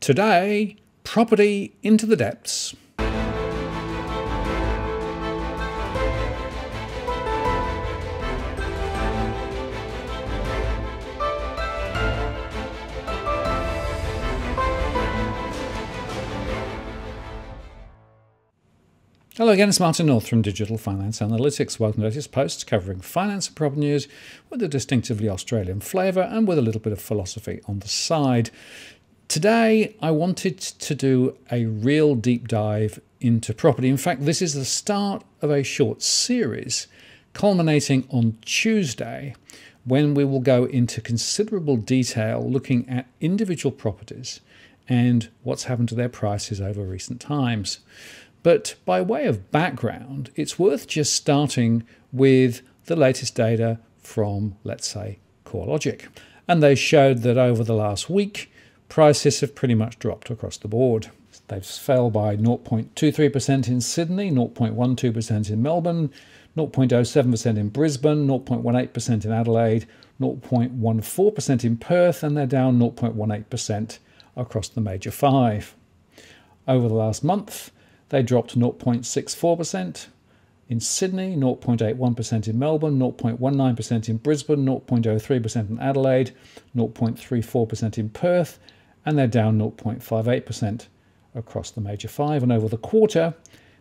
Today, property into the depths. Hello again, it's Martin North from Digital Finance Analytics. Welcome to the latest post covering finance and property news with a distinctively Australian flavour and with a little bit of philosophy on the side. Today, I wanted to do a real deep dive into property. In fact, this is the start of a short series culminating on Tuesday when we will go into considerable detail looking at individual properties and what's happened to their prices over recent times. But by way of background, it's worth just starting with the latest data from, let's say, CoreLogic. And they showed that over the last week, prices have pretty much dropped across the board. They've fell by 0.23% in Sydney, 0.12% in Melbourne, 0.07% in Brisbane, 0.18% in Adelaide, 0.14% in Perth, and they're down 0.18% across the major five. Over the last month, they dropped 0.64% in Sydney, 0.81% in Melbourne, 0.19% in Brisbane, 0.03% in Adelaide, 0.34% in Perth, and they're down 0.58% across the major five. And over the quarter,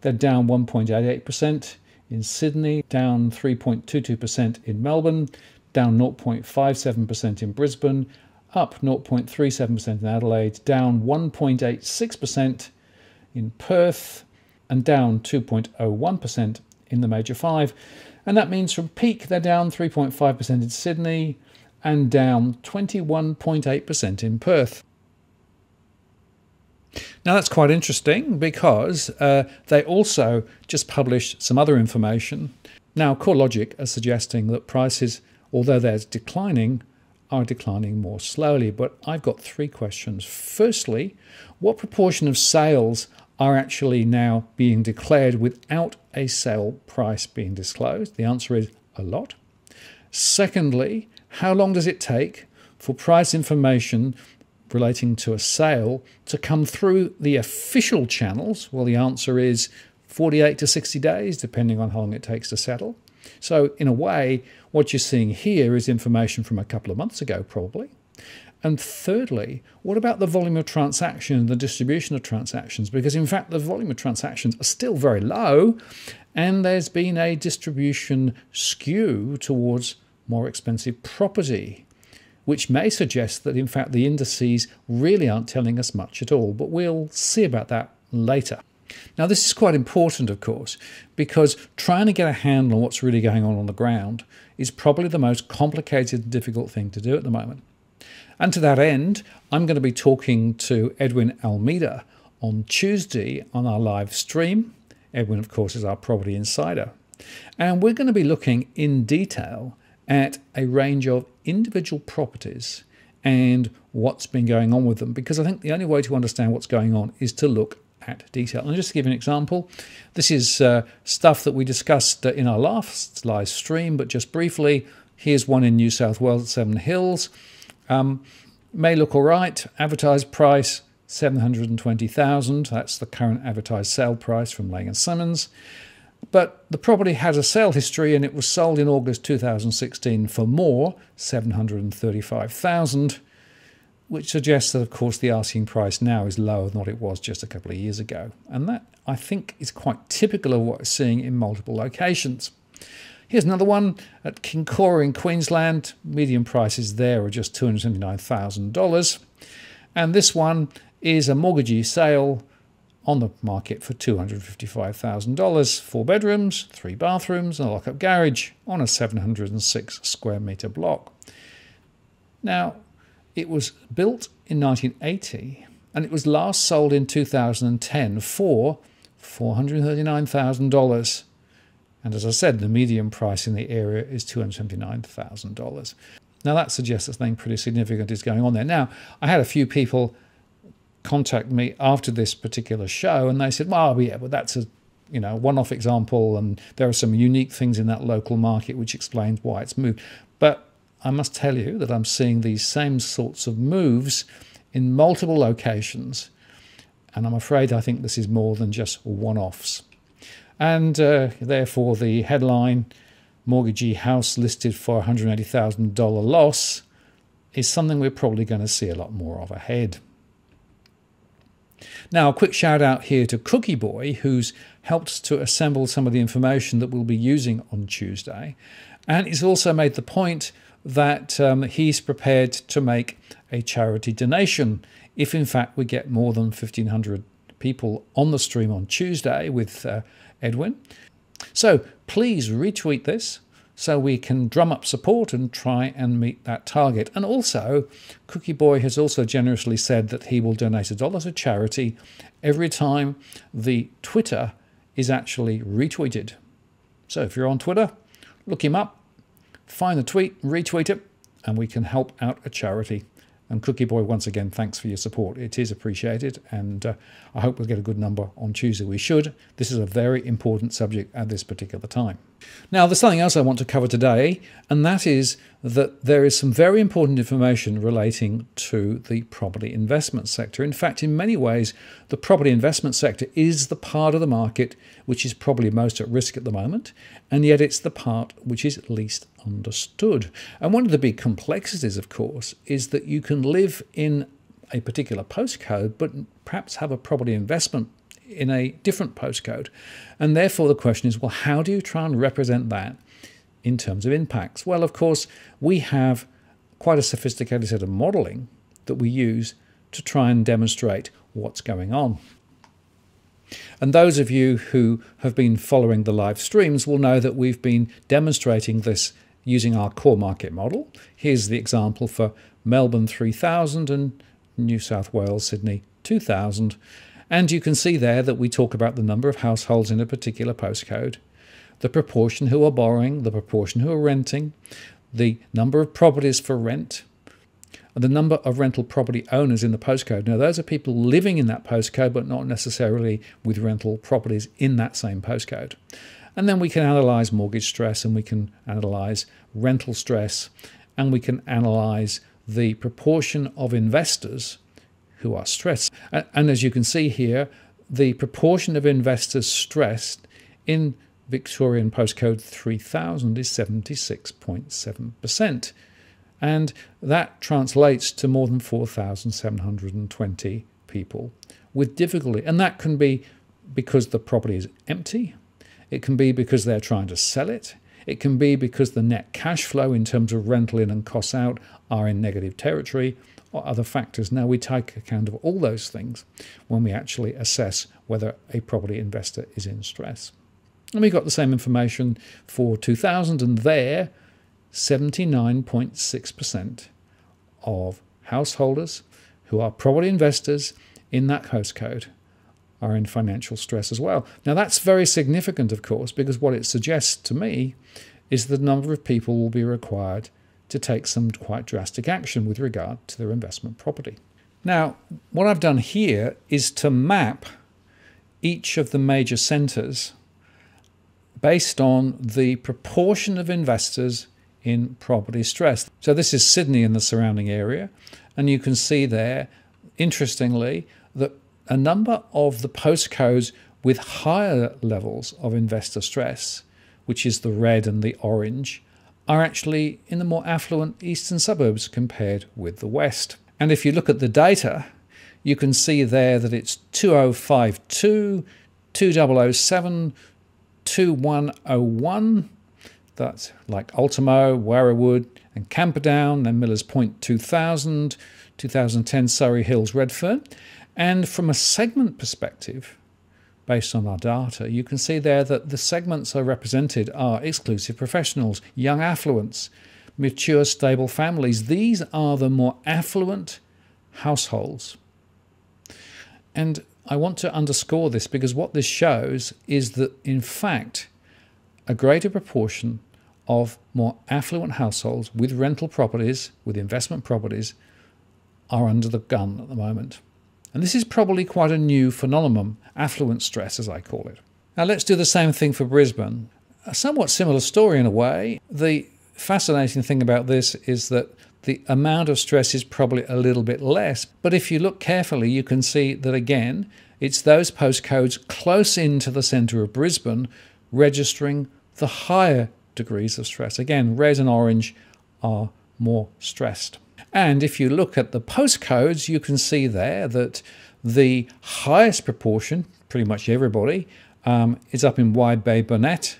they're down 1.88% in Sydney, down 3.22% in Melbourne, down 0.57% in Brisbane, up 0.37% in Adelaide, down 1.86% in Perth, and down 2.01% in the major five. And that means from peak, they're down 3.5% in Sydney and down 21.8% in Perth. Now that's quite interesting because uh, they also just published some other information. Now CoreLogic are suggesting that prices, although they're declining, are declining more slowly. But I've got three questions. Firstly, what proportion of sales are actually now being declared without a sale price being disclosed? The answer is a lot. Secondly, how long does it take for price information relating to a sale to come through the official channels? Well, the answer is 48 to 60 days, depending on how long it takes to settle. So, in a way, what you're seeing here is information from a couple of months ago, probably. And thirdly, what about the volume of transactions and the distribution of transactions? Because in fact, the volume of transactions are still very low, and there's been a distribution skew towards more expensive property which may suggest that in fact the indices really aren't telling us much at all, but we'll see about that later. Now, this is quite important, of course, because trying to get a handle on what's really going on on the ground is probably the most complicated and difficult thing to do at the moment. And to that end, I'm going to be talking to Edwin Almeida on Tuesday on our live stream. Edwin, of course, is our property insider. And we're going to be looking in detail at a range of individual properties and what's been going on with them because I think the only way to understand what's going on is to look at detail. And just to give an example, this is uh, stuff that we discussed uh, in our last live stream, but just briefly, here's one in New South Wales Seven Hills. Um, may look all right, advertised price 720,000. That's the current advertised sale price from Lang & Simmons but the property has a sale history and it was sold in August 2016 for more, 735,000, which suggests that of course the asking price now is lower than what it was just a couple of years ago. And that I think is quite typical of what we're seeing in multiple locations. Here's another one at Kinkora in Queensland. Median prices there are just $279,000. And this one is a mortgagee sale on the market for $255,000, four bedrooms, three bathrooms, and a lock-up garage on a 706 square meter block. Now, it was built in 1980 and it was last sold in 2010 for $439,000. And as I said, the median price in the area is $279,000. Now that suggests that something pretty significant is going on there. Now, I had a few people contact me after this particular show and they said, well, oh, yeah, but that's a you know one-off example and there are some unique things in that local market which explains why it's moved. But I must tell you that I'm seeing these same sorts of moves in multiple locations. And I'm afraid I think this is more than just one-offs. And uh, therefore the headline, mortgagee house listed for $180,000 loss, is something we're probably going to see a lot more of ahead. Now, a quick shout out here to Cookie Boy, who's helped to assemble some of the information that we'll be using on Tuesday. And he's also made the point that um, he's prepared to make a charity donation if, in fact, we get more than 1,500 people on the stream on Tuesday with uh, Edwin. So please retweet this, so we can drum up support and try and meet that target. And also, Cookie Boy has also generously said that he will donate a dollar to charity every time the Twitter is actually retweeted. So if you're on Twitter, look him up, find the tweet, retweet it, and we can help out a charity. And Cookie Boy, once again, thanks for your support. It is appreciated, and uh, I hope we'll get a good number on Tuesday. We should. This is a very important subject at this particular time. Now, there's something else I want to cover today, and that is that there is some very important information relating to the property investment sector. In fact, in many ways, the property investment sector is the part of the market which is probably most at risk at the moment, and yet it's the part which is least understood. And one of the big complexities, of course, is that you can live in a particular postcode, but perhaps have a property investment in a different postcode. And therefore, the question is well, how do you try and represent that in terms of impacts? Well, of course, we have quite a sophisticated set of modeling that we use to try and demonstrate what's going on. And those of you who have been following the live streams will know that we've been demonstrating this using our core market model. Here's the example for Melbourne 3000 and New South Wales, Sydney 2000. And you can see there that we talk about the number of households in a particular postcode, the proportion who are borrowing, the proportion who are renting, the number of properties for rent, and the number of rental property owners in the postcode. Now, those are people living in that postcode, but not necessarily with rental properties in that same postcode. And then we can analyze mortgage stress and we can analyze rental stress and we can analyze the proportion of investors who are stressed. And as you can see here, the proportion of investors stressed in Victorian postcode 3000 is 76.7%. And that translates to more than 4,720 people with difficulty. And that can be because the property is empty, it can be because they're trying to sell it, it can be because the net cash flow in terms of rental in and costs out are in negative territory, or other factors. Now we take account of all those things when we actually assess whether a property investor is in stress. And we got the same information for 2000 and there 79.6% of householders who are property investors in that postcode are in financial stress as well. Now that's very significant of course because what it suggests to me is the number of people will be required to take some quite drastic action with regard to their investment property. Now, what I've done here is to map each of the major centres based on the proportion of investors in property stress. So this is Sydney and the surrounding area, and you can see there, interestingly, that a number of the postcodes with higher levels of investor stress, which is the red and the orange, are actually in the more affluent eastern suburbs compared with the west. And if you look at the data, you can see there that it's 2052, 2007, 2101. That's like Ultimo, Warrowood, and Camperdown, then Millers Point 2000, 2010 Surrey Hills, Redfern. And from a segment perspective, based on our data, you can see there that the segments are represented are exclusive professionals, young affluents, mature stable families. These are the more affluent households. And I want to underscore this because what this shows is that, in fact, a greater proportion of more affluent households with rental properties, with investment properties, are under the gun at the moment. And this is probably quite a new phenomenon, affluent stress as I call it. Now let's do the same thing for Brisbane. A somewhat similar story in a way. The fascinating thing about this is that the amount of stress is probably a little bit less. But if you look carefully, you can see that again, it's those postcodes close into the centre of Brisbane registering the higher degrees of stress. Again, red and orange are more stressed. And if you look at the postcodes, you can see there that the highest proportion, pretty much everybody, um, is up in Wide Bay Burnett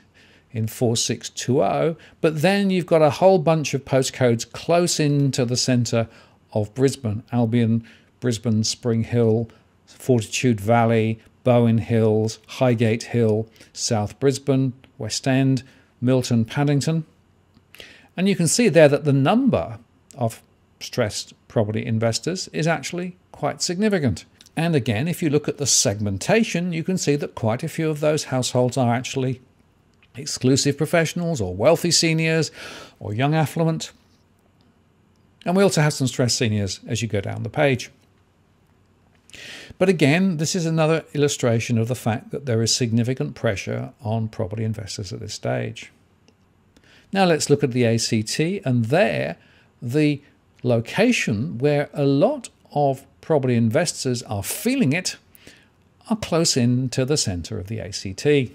in 4620. But then you've got a whole bunch of postcodes close into the centre of Brisbane Albion, Brisbane, Spring Hill, Fortitude Valley, Bowen Hills, Highgate Hill, South Brisbane, West End, Milton, Paddington. And you can see there that the number of stressed property investors is actually quite significant. And again, if you look at the segmentation, you can see that quite a few of those households are actually exclusive professionals or wealthy seniors or young affluent. And we also have some stressed seniors as you go down the page. But again, this is another illustration of the fact that there is significant pressure on property investors at this stage. Now let's look at the ACT, and there the location where a lot of property investors are feeling it are close in to the center of the ACT.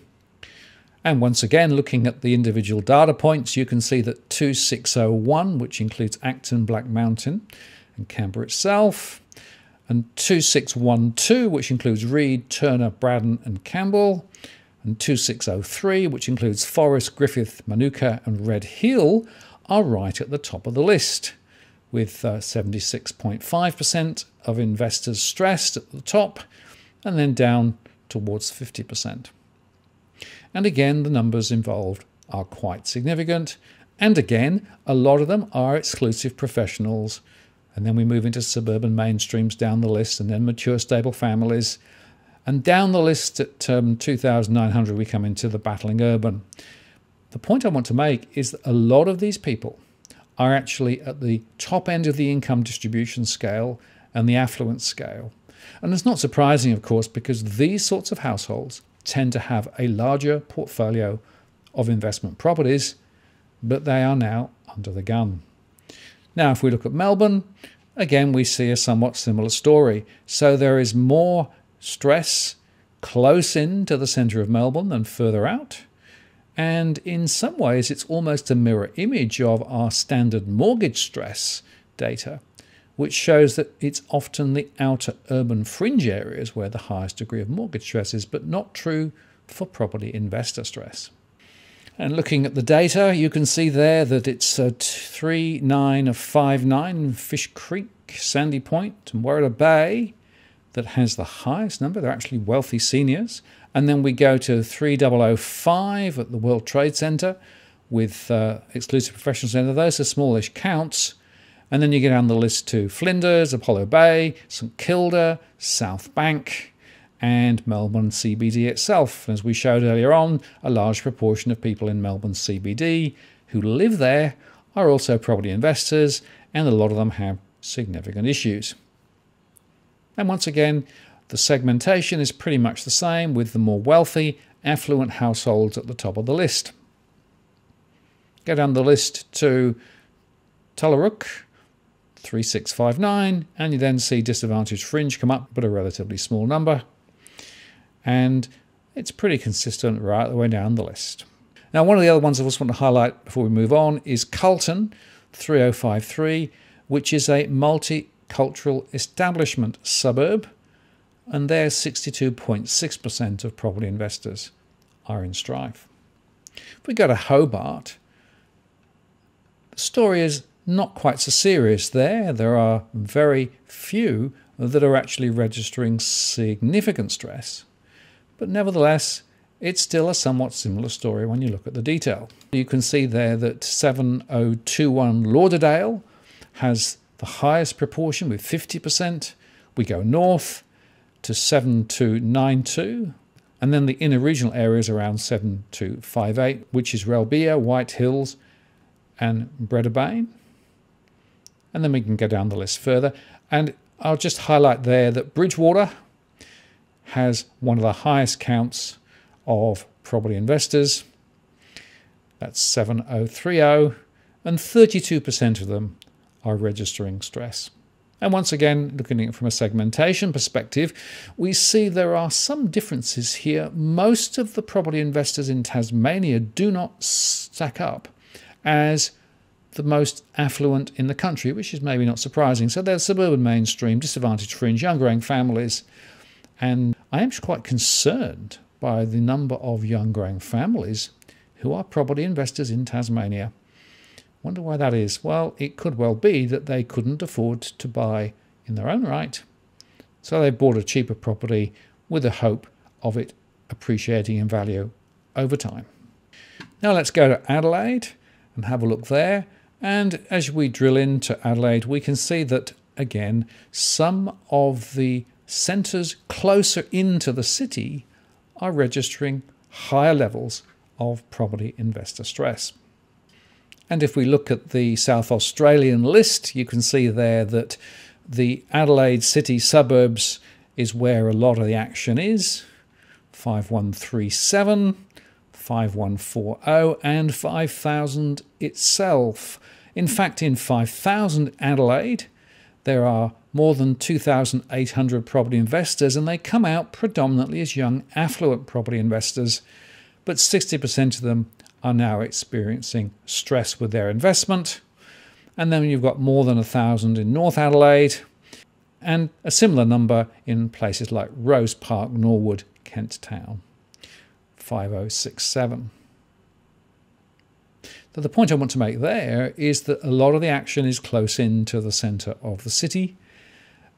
And once again, looking at the individual data points, you can see that 2601, which includes Acton, Black Mountain, and Canberra itself, and 2612, which includes Reed, Turner, Braddon, and Campbell, and 2603, which includes Forest, Griffith, Manuka, and Red Hill, are right at the top of the list with 76.5% uh, of investors stressed at the top and then down towards 50%. And again, the numbers involved are quite significant. And again, a lot of them are exclusive professionals. And then we move into suburban mainstreams down the list, and then mature, stable families. And down the list at um, 2,900, we come into the battling urban. The point I want to make is that a lot of these people are actually at the top end of the income distribution scale and the affluent scale. And it's not surprising, of course, because these sorts of households tend to have a larger portfolio of investment properties, but they are now under the gun. Now, if we look at Melbourne, again, we see a somewhat similar story. So there is more stress close in to the centre of Melbourne than further out. And in some ways, it's almost a mirror image of our standard mortgage stress data, which shows that it's often the outer urban fringe areas where the highest degree of mortgage stress is, but not true for property investor stress. And looking at the data, you can see there that it's uh, Fish Creek, Sandy Point, and Werrida Bay that has the highest number. They're actually wealthy seniors. And then we go to 3005 at the World Trade Center with uh, Exclusive Professional Center. Those are smallish counts. And then you get down the list to Flinders, Apollo Bay, St Kilda, South Bank, and Melbourne CBD itself. As we showed earlier on, a large proportion of people in Melbourne CBD who live there are also property investors, and a lot of them have significant issues. And once again, the segmentation is pretty much the same with the more wealthy, affluent households at the top of the list. Go down the list to Tullarook, 3659, and you then see disadvantaged fringe come up, but a relatively small number. And it's pretty consistent right the way down the list. Now, one of the other ones I just want to highlight before we move on is Carlton 3053, which is a multi cultural establishment suburb, and there 62.6% of property investors are in strife. If we go to Hobart, the story is not quite so serious there. There are very few that are actually registering significant stress, but nevertheless, it's still a somewhat similar story when you look at the detail. You can see there that 7021 Lauderdale has the highest proportion with 50%. We go north to 7292, and then the inner regional areas around 7258, which is Relbia, White Hills, and Breadabane. And then we can go down the list further. And I'll just highlight there that Bridgewater has one of the highest counts of property investors. That's 7030, and 32% of them are registering stress. And once again, looking at it from a segmentation perspective, we see there are some differences here. Most of the property investors in Tasmania do not stack up as the most affluent in the country, which is maybe not surprising. So they're suburban mainstream, disadvantaged fringe, young growing families. And I am quite concerned by the number of young growing families who are property investors in Tasmania. Wonder why that is. Well, it could well be that they couldn't afford to buy in their own right. So they bought a cheaper property with the hope of it appreciating in value over time. Now let's go to Adelaide and have a look there. And as we drill into Adelaide, we can see that again, some of the centres closer into the city are registering higher levels of property investor stress. And if we look at the South Australian list, you can see there that the Adelaide city suburbs is where a lot of the action is 5137, 5140, and 5000 itself. In fact, in 5000 Adelaide, there are more than 2,800 property investors, and they come out predominantly as young, affluent property investors, but 60% of them are now experiencing stress with their investment. And then you've got more than a thousand in North Adelaide and a similar number in places like Rose Park, Norwood, Kent Town. 5067. the point I want to make there is that a lot of the action is close in to the centre of the city.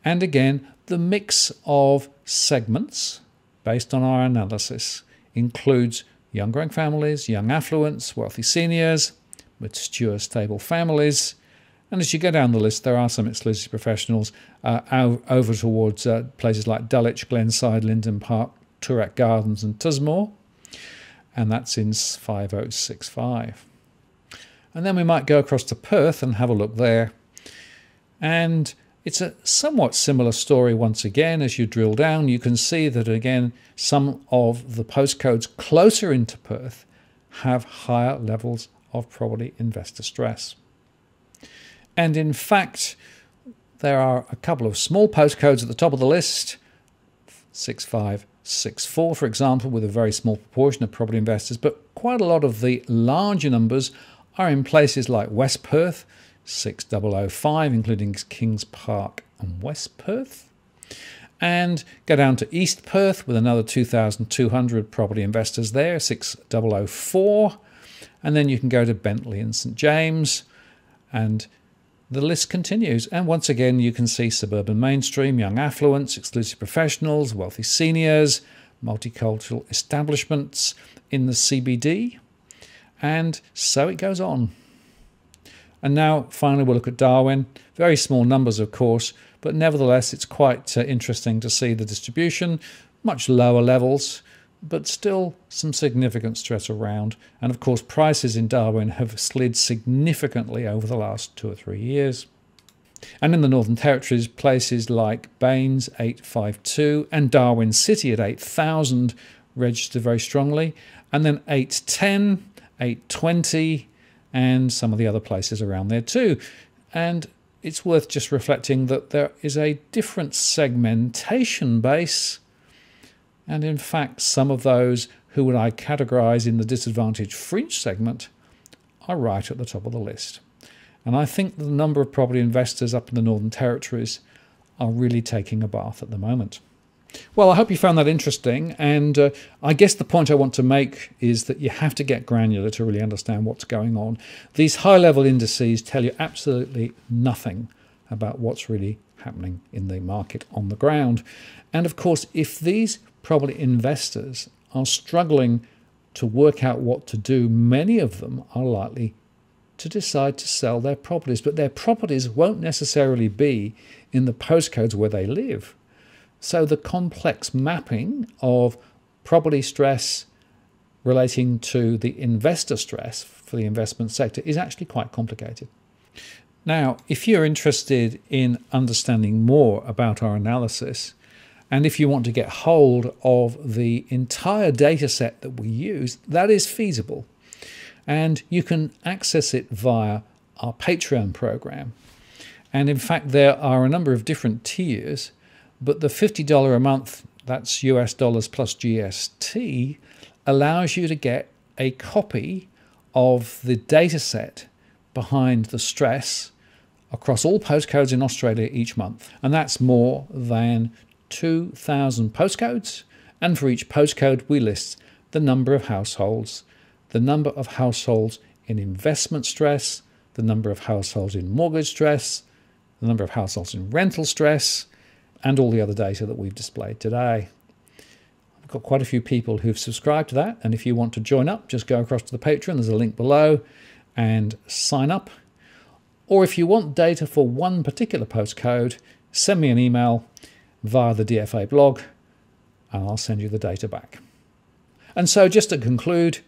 And again, the mix of segments based on our analysis includes young growing families, young affluents, wealthy seniors, mature stable families. And as you go down the list, there are some exclusive professionals uh, over towards uh, places like Dulwich, Glenside, Linden Park, Turak Gardens, and Tusmore. And that's in 5065. And then we might go across to Perth and have a look there. And it's a somewhat similar story once again. As you drill down, you can see that again, some of the postcodes closer into Perth have higher levels of property investor stress. And in fact, there are a couple of small postcodes at the top of the list 6564, for example, with a very small proportion of property investors, but quite a lot of the larger numbers are in places like West Perth, 6005, including Kings Park and West Perth. And go down to East Perth with another 2,200 property investors there, 6004. And then you can go to Bentley and St. James. And the list continues. And once again, you can see suburban mainstream, young affluents, exclusive professionals, wealthy seniors, multicultural establishments in the CBD. And so it goes on. And now, finally, we'll look at Darwin. Very small numbers, of course, but nevertheless, it's quite uh, interesting to see the distribution, much lower levels, but still some significant stress around. And of course, prices in Darwin have slid significantly over the last two or three years. And in the Northern Territories, places like Baines 852 and Darwin City at 8,000 register very strongly. And then 810, 820, and some of the other places around there too. And it's worth just reflecting that there is a different segmentation base. And in fact, some of those who would I categorize in the disadvantaged fringe segment are right at the top of the list. And I think the number of property investors up in the Northern Territories are really taking a bath at the moment. Well, I hope you found that interesting. And uh, I guess the point I want to make is that you have to get granular to really understand what's going on. These high level indices tell you absolutely nothing about what's really happening in the market on the ground. And of course, if these property investors are struggling to work out what to do, many of them are likely to decide to sell their properties. But their properties won't necessarily be in the postcodes where they live so the complex mapping of property stress relating to the investor stress for the investment sector is actually quite complicated. Now, if you're interested in understanding more about our analysis, and if you want to get hold of the entire data set that we use, that is feasible. And you can access it via our Patreon program. And in fact, there are a number of different tiers but the $50 a month, that's US dollars plus GST, allows you to get a copy of the data set behind the stress across all postcodes in Australia each month. And that's more than 2,000 postcodes. And for each postcode, we list the number of households, the number of households in investment stress, the number of households in mortgage stress, the number of households in rental stress, and all the other data that we've displayed today. I've got quite a few people who've subscribed to that, and if you want to join up, just go across to the Patreon, there's a link below, and sign up. Or if you want data for one particular postcode, send me an email via the DFA blog, and I'll send you the data back. And so just to conclude,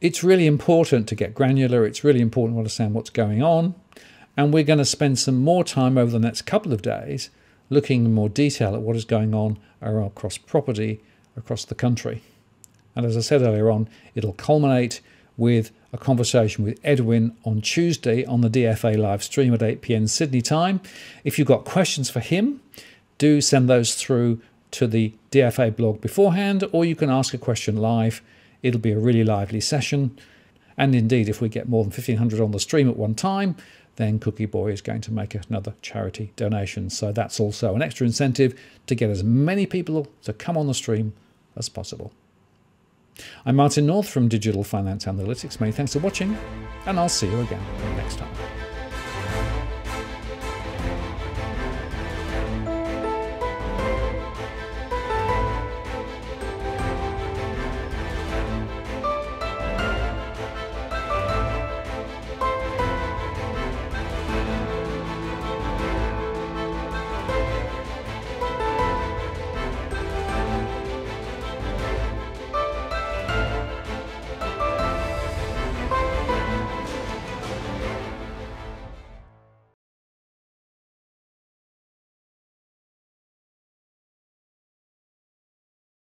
it's really important to get granular, it's really important to understand what's going on, and we're going to spend some more time over the next couple of days looking in more detail at what is going on across property across the country. And as I said earlier on, it'll culminate with a conversation with Edwin on Tuesday on the DFA live stream at 8 pm Sydney time. If you've got questions for him, do send those through to the DFA blog beforehand, or you can ask a question live. It'll be a really lively session. And indeed, if we get more than 1,500 on the stream at one time, then Cookie Boy is going to make another charity donation. So that's also an extra incentive to get as many people to come on the stream as possible. I'm Martin North from Digital Finance Analytics. Many thanks for watching, and I'll see you again next time.